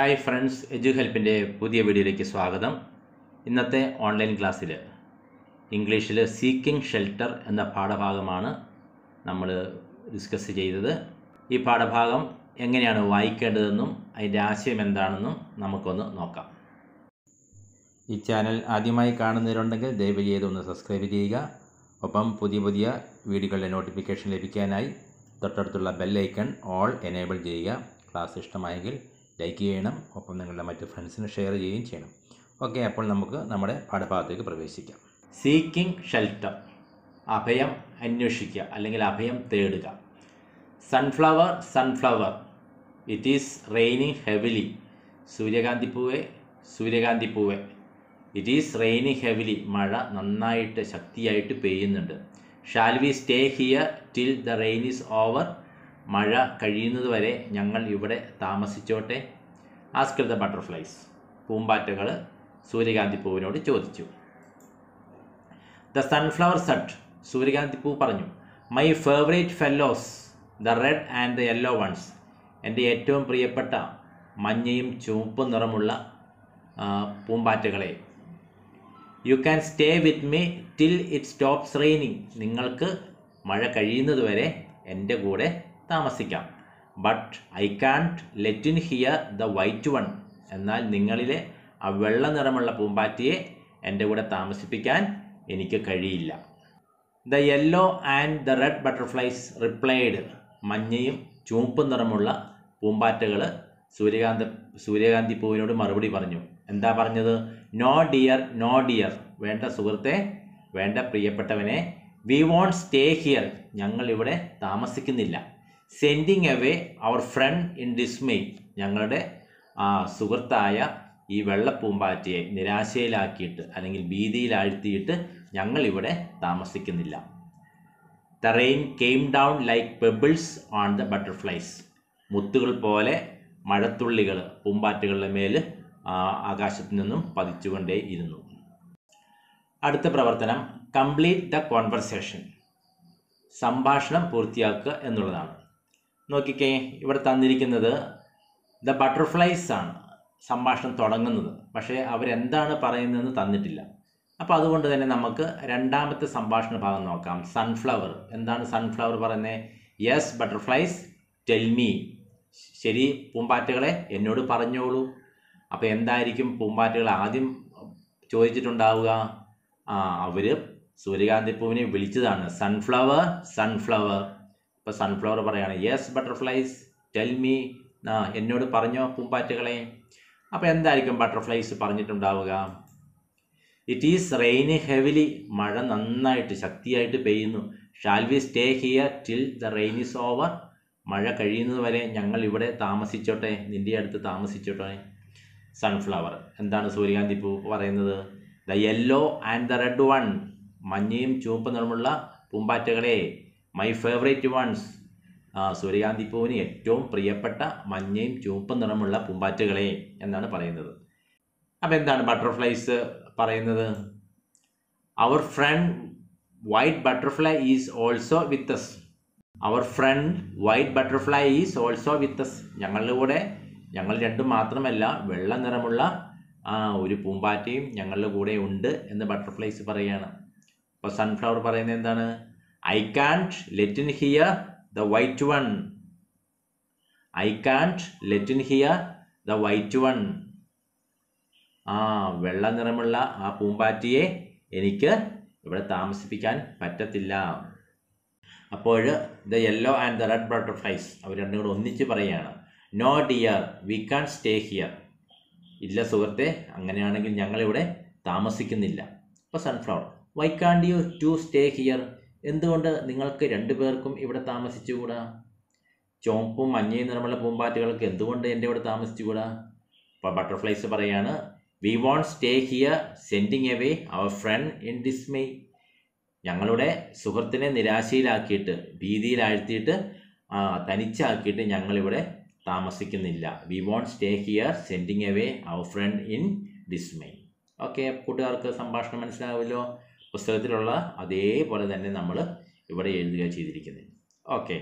hi friends എജു ഹെൽപ്പിൻ്റെ പുതിയ വീഡിയോയിലേക്ക് സ്വാഗതം ഇന്നത്തെ ഓൺലൈൻ ക്ലാസ്സിൽ ഇംഗ്ലീഷിൽ സീക്കിംഗ് ഷെൽട്ടർ എന്ന പാഠഭാഗമാണ് നമ്മൾ ഡിസ്കസ് ചെയ്തത് ഈ പാഠഭാഗം എങ്ങനെയാണ് വായിക്കേണ്ടതെന്നും അതിൻ്റെ ആശയം എന്താണെന്നും നമുക്കൊന്ന് നോക്കാം ഈ ചാനൽ ആദ്യമായി കാണുന്നവരുണ്ടെങ്കിൽ ചെയ്ത് ഒന്ന് സബ്സ്ക്രൈബ് ചെയ്യുക ഒപ്പം പുതിയ പുതിയ വീഡിയോകളുടെ നോട്ടിഫിക്കേഷൻ ലഭിക്കാനായി തൊട്ടടുത്തുള്ള ബെല്ലൈക്കൺ ഓൾ എനേബിൾ ചെയ്യുക ക്ലാസ് ഇഷ്ടമായെങ്കിൽ ലൈക്ക് ചെയ്യണം ഒപ്പം നിങ്ങളുടെ മറ്റ് ഫ്രണ്ട്സിന് ഷെയർ ചെയ്യുകയും ചെയ്യണം ഓക്കെ അപ്പോൾ നമുക്ക് നമ്മുടെ പാഠഭാഗത്തേക്ക് പ്രവേശിക്കാം സീക്കിംഗ് ഷെൽട്ടർ അഭയം അന്വേഷിക്കുക അല്ലെങ്കിൽ അഭയം തേടുക sunflower sunflower it is raining heavily സൂര്യകാന്തി പൂവേ സൂര്യകാന്തി പൂവേ ഇറ്റ് ഈസ് റെയിനിങ് ഹെവിലി മഴ നന്നായിട്ട് ശക്തിയായിട്ട് പെയ്യുന്നുണ്ട് shall we stay here till the rain is over മഴ കഴിയുന്നത് വരെ ഞങ്ങൾ ഇവിടെ താമസിച്ചോട്ടെ ആസ്കിൽ ദ ബട്ടർഫ്ലൈസ് പൂമ്പാറ്റകൾ സൂര്യകാന്തി പൂവിനോട് ചോദിച്ചു ദ സൺഫ്ലവർ സട്ട് സൂര്യകാന്തി പൂ പറഞ്ഞു my favourite fellows the red and the yellow ones എൻ്റെ ഏറ്റവും പ്രിയപ്പെട്ട മഞ്ഞയും ചുവപ്പും നിറമുള്ള പൂമ്പാറ്റകളെ you can stay with me till it stops raining നിങ്ങൾക്ക് മഴ കഴിയുന്നതുവരെ എൻ്റെ കൂടെ താമസിക്കാം but I can't let in here the white one എന്നാൽ നിങ്ങളിലെ ആ വെള്ള നിറമുള്ള പൂമ്പാറ്റയെ എൻ്റെ കൂടെ താമസിപ്പിക്കാൻ എനിക്ക് കഴിയില്ല the yellow and the red butterflies replied മഞ്ഞയും ചുവപ്പും നിറമുള്ള പൂമ്പാറ്റകൾ സൂര്യകാന്ത സൂര്യകാന്തി പൂവിനോട് മറുപടി പറഞ്ഞു എന്താ പറഞ്ഞത് നോ ഡിയർ നോ ഡിയർ വേണ്ട സുഹൃത്തെ വേണ്ട പ്രിയപ്പെട്ടവനെ വി വോണ്ട് സ്റ്റേ ഹിയർ ഞങ്ങൾ ഇവിടെ താമസിക്കുന്നില്ല sending away our friend in dismay ഞങ്ങളുടെ ആ സുഹൃത്തായ ഈ വെള്ളപ്പൂമ്പാറ്റയെ നിരാശയിലാക്കിയിട്ട് അല്ലെങ്കിൽ ഭീതിയിലാഴ്ത്തിയിട്ട് ഞങ്ങളിവിടെ താമസിക്കുന്നില്ല the rain came down like pebbles on the butterflies മുത്തുകൾ പോലെ മഴത്തുള്ളികൾ പൂമ്പാറ്റകളുടെ മേൽ ആകാശത്തു നിന്നും പതിച്ചുകൊണ്ടേ ഇരുന്നു അടുത്ത പ്രവർത്തനം കംപ്ലീറ്റ് ദ കോൺവെർസേഷൻ സംഭാഷണം പൂർത്തിയാക്കുക എന്നുള്ളതാണ് നോക്കിക്കേ ഇവിടെ തന്നിരിക്കുന്നത് ദ ബട്ടർഫ്ലൈസ് ആണ് സംഭാഷണം തുടങ്ങുന്നത് പക്ഷേ അവരെന്താണ് പറയുന്നതെന്ന് തന്നിട്ടില്ല അപ്പോൾ അതുകൊണ്ട് തന്നെ നമുക്ക് രണ്ടാമത്തെ സംഭാഷണ ഭാഗം നോക്കാം സൺഫ്ലവർ എന്താണ് സൺഫ്ലവർ പറയുന്നത് യെസ് ബട്ടർഫ്ലൈസ് ടെൽ മീ ശരി പൂമ്പാറ്റകളെ എന്നോട് പറഞ്ഞോളൂ അപ്പോൾ എന്തായിരിക്കും പൂമ്പാറ്റകൾ ആദ്യം ചോദിച്ചിട്ടുണ്ടാവുക ആ അവർ സൂര്യകാന്തിപ്പൂവിനെ വിളിച്ചതാണ് സൺഫ്ലവർ സൺഫ്ലവർ ഇപ്പൊ സൺഫ്ലവർ പറയാണ് യെസ് ബട്ടർഫ്ലൈസ് ടെൽ മീ എന്നോട് പറഞ്ഞോ പൂമ്പാറ്റകളെ അപ്പോൾ എന്തായിരിക്കും ബട്ടർഫ്ലൈസ് പറഞ്ഞിട്ടുണ്ടാവുക ഇറ്റ് ഈസ് റെയിനി ഹെവിലി മഴ നന്നായിട്ട് ശക്തിയായിട്ട് പെയ്യുന്നു shall we stay here till the rain is over മഴ കഴിയുന്നതുവരെ ഞങ്ങൾ ഇവിടെ താമസിച്ചോട്ടെ നിൻ്റെ അടുത്ത് താമസിച്ചോട്ടെ സൺഫ്ലവർ എന്താണ് സൂര്യകാന്തി പൂ പറയുന്നത് the yellow and the red one മഞ്ഞയും ചുവപ്പ് നിറമുള്ള പൂമ്പാറ്റകളെ മൈ ഫേവറേറ്റ് വൺസ് സൂര്യകാന്തി പൂവിന് ഏറ്റവും പ്രിയപ്പെട്ട മഞ്ഞയും ചുവപ്പും നിറമുള്ള പൂമ്പാറ്റകളെ എന്നാണ് പറയുന്നത് അപ്പം എന്താണ് ബട്ടർഫ്ലൈസ് പറയുന്നത് our friend white butterfly is also with us our friend white butterfly is also with us ഞങ്ങളുടെ കൂടെ ഞങ്ങൾ രണ്ടും മാത്രമല്ല വെള്ള നിറമുള്ള ഒരു പൂമ്പാറ്റയും ഞങ്ങളുടെ കൂടെ ഉണ്ട് എന്ന് ബട്ടർഫ്ലൈസ് പറയുകയാണ് അപ്പോൾ സൺഫ്ലവർ പറയുന്നത് എന്താണ് I can't let in here the white one I can't let in here the white one ആ വെള്ള നിറമുള്ള ആ പൂമ്പാറ്റിയെ എനിക്ക് ഇവിടെ താമസിപ്പിക്കാൻ പറ്റത്തില്ല അപ്പോൾ the yellow and the red butterflies അവർ രണ്ടും കൂടെ ഒന്നിച്ച് പറയുകയാണ് no dear we can't stay here ഇല്ല സുഹൃത്തെ അങ്ങനെയാണെങ്കിൽ ഞങ്ങളിവിടെ താമസിക്കുന്നില്ല അപ്പോൾ sunflower why can't you two stay here എന്തുകൊണ്ട് നിങ്ങൾക്ക് രണ്ടു പേർക്കും ഇവിടെ താമസിച്ചുകൂടാ ചുവപ്പും മഞ്ഞയും നിറമുള്ള പൂമ്പാറ്റകൾക്ക് എന്തുകൊണ്ട് എൻ്റെ ഇവിടെ താമസിച്ചുകൂടാ അപ്പോൾ ബട്ടർഫ്ലൈസ് പറയാണ് we won't stay here sending away our friend in dismay ഞങ്ങളുടെ സുഹൃത്തിനെ നിരാശയിലാക്കിയിട്ട് ഭീതിയിലാഴ്ത്തിയിട്ട് തനിച്ചാക്കിയിട്ട് ഞങ്ങളിവിടെ താമസിക്കുന്നില്ല we won't stay here sending away our friend in dismay okay കൂട്ടുകാർക്ക് സംഭാഷണം മനസ്സിലാവുമല്ലോ പുസ്തകത്തിലുള്ള അതേപോലെ തന്നെ നമ്മൾ ഇവിടെ എഴുതുക ചെയ്തിരിക്കുന്നത് ഓക്കെ